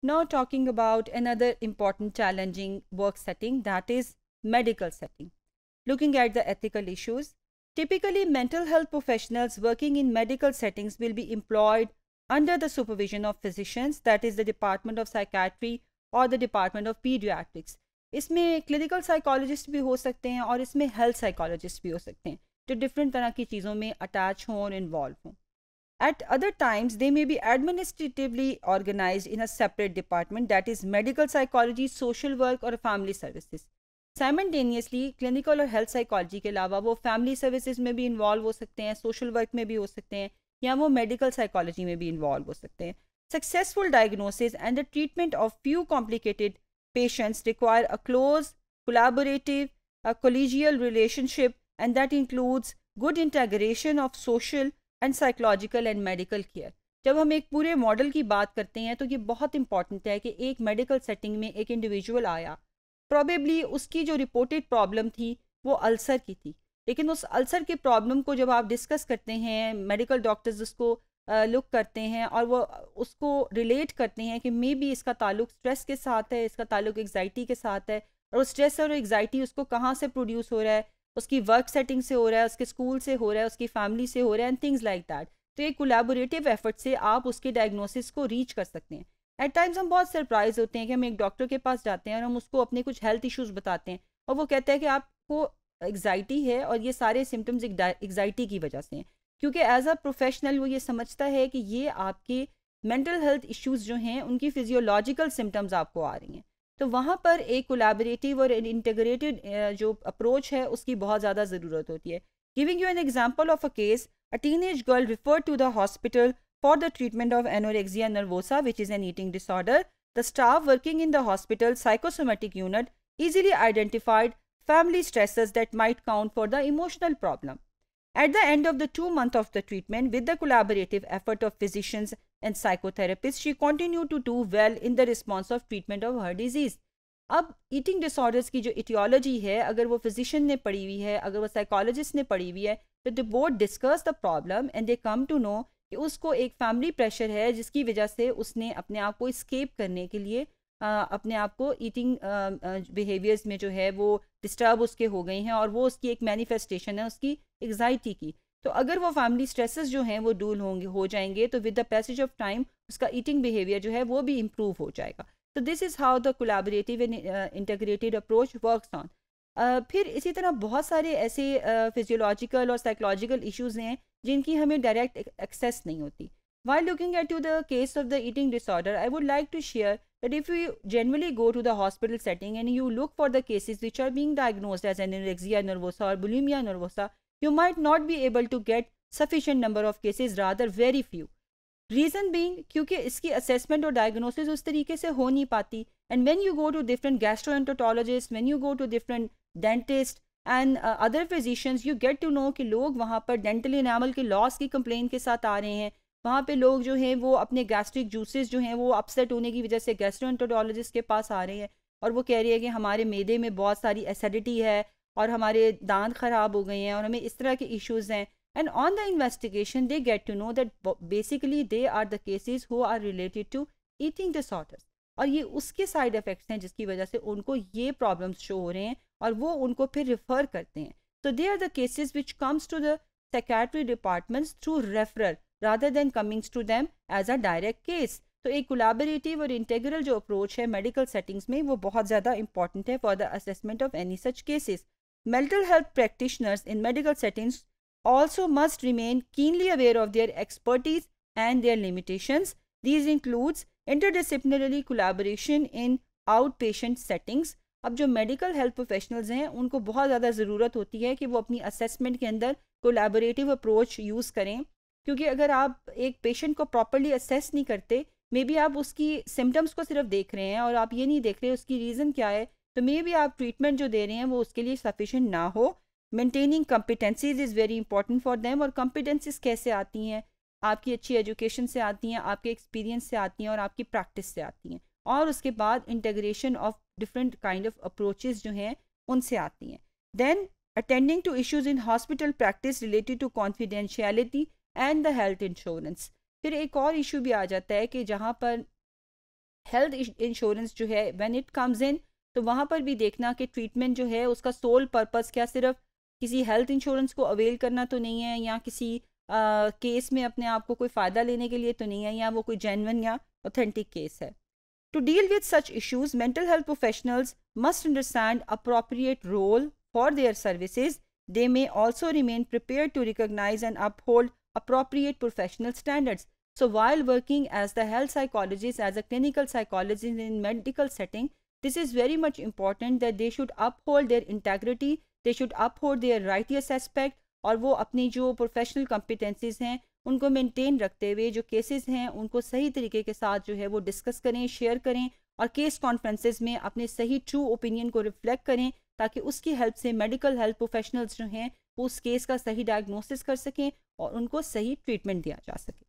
Now talking about another important challenging work setting that is medical setting. Looking at the ethical issues, typically mental health professionals working in medical settings will be employed under the supervision of physicians that is the Department of Psychiatry or the department of pediatrics. इसमें clinical psychologists भी हो सकते हैं और इसमें health psychologists भी हो सकते हैं जो different तरह की चीज़ों में attached हों और हों at other times, they may be administratively organized in a separate department that is medical psychology, social work or family services. Simultaneously, clinical or health psychology ke alawa, wo family services may be involved ho sakte hai, social work may be ho sakte hai, ya wo medical psychology may be involved ho sakte hai. Successful diagnosis and the treatment of few complicated patients require a close, collaborative, a collegial relationship and that includes good integration of social and psychological and medical care जब हम एक पूरे model की बात करते हैं तो ये बहुत इंपॉर्टेंट है कि एक मेडिकल सेटिंग में एक इंडिविजुअल आया प्रॉबेबली उसकी जो रिपोर्टेड प्रॉब्लम थी वो अल्सर की थी लेकिन उस अल्सर के प्रॉब्लम को जब आप डिस्कस करते हैं मेडिकल डॉक्टर्स उसको लुक करते हैं और वो उसको रिलेट करते हैं कि मे बी इसका ताल्लुक स्ट्रेस के साथ है इसका ताल्लुक एग्जाइटी के साथ है और स्ट्रेस और एग्जाइटी उसको कहाँ से प्रोड्यूस हो रहा है उसकी वर्क सेटिंग से हो रहा है उसके स्कूल से हो रहा है उसकी फैमिली से हो रहा है एंड थिंग्स लाइक दैट तो ये कोलेबोरेटिव एफर्ट से आप उसके डायग्नोसिस को रीच कर सकते हैं एट टाइम्स हम बहुत सरप्राइज होते हैं कि हम एक डॉक्टर के पास जाते हैं और हम उसको अपने कुछ हेल्थ इश्यूज़ बताते हैं और वो कहते हैं कि आपको एग्जाइटी है और ये सारे सिम्टम्स एग्जाइटी की वजह से हैं क्योंकि एज अ प्रोफेशनल वो ये समझता है कि ये आपके मेंटल हेल्थ इश्यूज़ जो हैं उनकी फिजियोलॉजिकल सिम्टम्स आपको आ रही हैं तो वहाँ पर एक कोलाबरेटिव और इंटीग्रेटेड जो अप्रोच है उसकी बहुत ज़्यादा ज़रूरत होती है giving you an example of a case a teenage girl refer to the hospital for the treatment of anorexia nervosa which is an eating disorder the staff working in the hospital psychosomatic unit easily identified family stress that might count for the emotional problem at the end of the two month of the treatment with the collaborative effort of physicians and psychotherapist, she continued to do well in the response of treatment of her disease. अब eating disorders की जो etiology है अगर वो physician ने पढ़ी हुई है अगर वो साइकोलॉजिस्ट ने पढ़ी हुई है तो they both discuss the problem and they come to know कि उसको एक फैमिली प्रेशर है जिसकी वजह से उसने अपने आप को स्केप करने के लिए आ, अपने आप को ईटिंग बिहेवियर्स में जो है वो डिस्टर्ब उसके हो गई हैं और वो उसकी एक मैनिफेस्टेशन है उसकी एग्जाइटी की तो अगर वो फैमिली स्ट्रेसेस जो हैं वो डूल होंगे हो जाएंगे तो with the passage of time उसका ईटिंग बिहेवियर जो है वो भी इम्प्रूव हो जाएगा तो this is how the collaborative and integrated approach work on फिर इसी तरह बहुत सारे ऐसे फिजियोलॉजिकल uh, और साइकोलॉजिकल इशूज़ हैं जिनकी हमें डायरेक्ट एक्सेस नहीं होती why looking at to the case of the eating disorder I would like to share that if you generally go to the hospital setting and you look for the cases which are being diagnose as an anorexia nervosa और bulimia nervosa you might not be able to get sufficient number of cases rather very few reason being क्योंकि इसकी assessment और diagnosis उस तरीके से हो नहीं पाती and when you go to different gastroenterologist when you go to different dentist and other physicians you get to know कि लोग वहाँ पर डेंटल इनामल के लॉस की कंप्लेन के साथ आ रहे हैं वहाँ पे लोग जो हैं वो अपने गैस्ट्रिक जूसेस जो हैं वो अपसेट होने की वजह से गैस्ट्रोएंटोटोलॉजिस्ट के पास आ रहे हैं और वो कह रही है कि हमारे मैदे में बहुत सारी एसिडिटी है और हमारे दांत ख़राब हो गए हैं और हमें इस तरह के इश्यूज़ हैं and on the investigation they get to know that basically they are the cases who are related to eating disorders और ये उसके साइड इफ़ेक्ट्स हैं जिसकी वजह से उनको ये प्रॉब्लम्स शो हो रहे हैं और वो उनको फिर रिफ़र करते हैं तो they are the cases which comes to the secretary departments through referral rather than comings to them as a direct case तो एक कोलाबरेटिव और इंटेग्रल जो अप्रोच है मेडिकल सेटिंग्स में वो बहुत ज़्यादा इंपॉर्टेंट है for the assessment of any such cases mental health practitioners in medical settings also must remain keenly aware of their expertise and their limitations. These includes interdisciplinary collaboration in outpatient settings. अब जो medical health professionals हैं उनको बहुत ज़्यादा ज़रूरत होती है कि वो अपनी असेसमेंट के अंदर कोलैबोरेटिव अप्रोच यूज़ करें क्योंकि अगर आप एक पेशेंट को प्रॉपरली असेस नहीं करते मे बी आप उसकी सिम्टम्स को सिर्फ देख रहे हैं और आप ये नहीं देख रहे उसकी रीज़न क्या है तो मे भी आप ट्रीटमेंट जो दे रहे हैं वो उसके लिए सफिशेंट ना हो maintaining competencies is very important for them और कम्पिटेंसीज कैसे आती हैं आपकी अच्छी एजुकेशन से आती हैं आपके एक्सपीरियंस से आती हैं और आपकी प्रैक्टिस से आती हैं और उसके बाद integration of different kind of approaches जो हैं उनसे आती हैं then attending to issues in hospital practice related to confidentiality and the health insurance फिर एक और इशू भी आ जाता है कि जहाँ पर हेल्थ इंश्योरेंस जो है व्हेन इट कम्स इन तो वहाँ पर भी देखना कि ट्रीटमेंट जो है उसका सोल पर्पज़ क्या सिर्फ किसी हेल्थ इंश्योरेंस को अवेल करना तो नहीं है या किसी आ, केस में अपने आप को कोई फ़ायदा लेने के लिए तो नहीं है या वो कोई जेनवन या ऑथेंटिक केस है to deal with such issues mental health professionals must understand appropriate role for their services they may also remain prepare to recognise and uphold appropriate professional standards so while working as the health psychologist as a clinical psychologist in medical setting This is very much important that they should uphold their integrity, they should uphold their righteous aspect और वो अपनी जो professional कम्पिटेंसीज़ हैं उनको maintain रखते हुए जो cases हैं उनको सही तरीके के साथ जो है वो डिस्कस करें शेयर करें और केस कॉन्फ्रेंसेस में अपने सही ट्रू ओपिनियन को रिफ्लेक्ट करें ताकि उसकी हेल्प से मेडिकल हेल्थ प्रोफेशनल्स जो हैं वो उस केस का सही डायग्नोसिस कर सकें और उनको सही ट्रीटमेंट दिया जा सके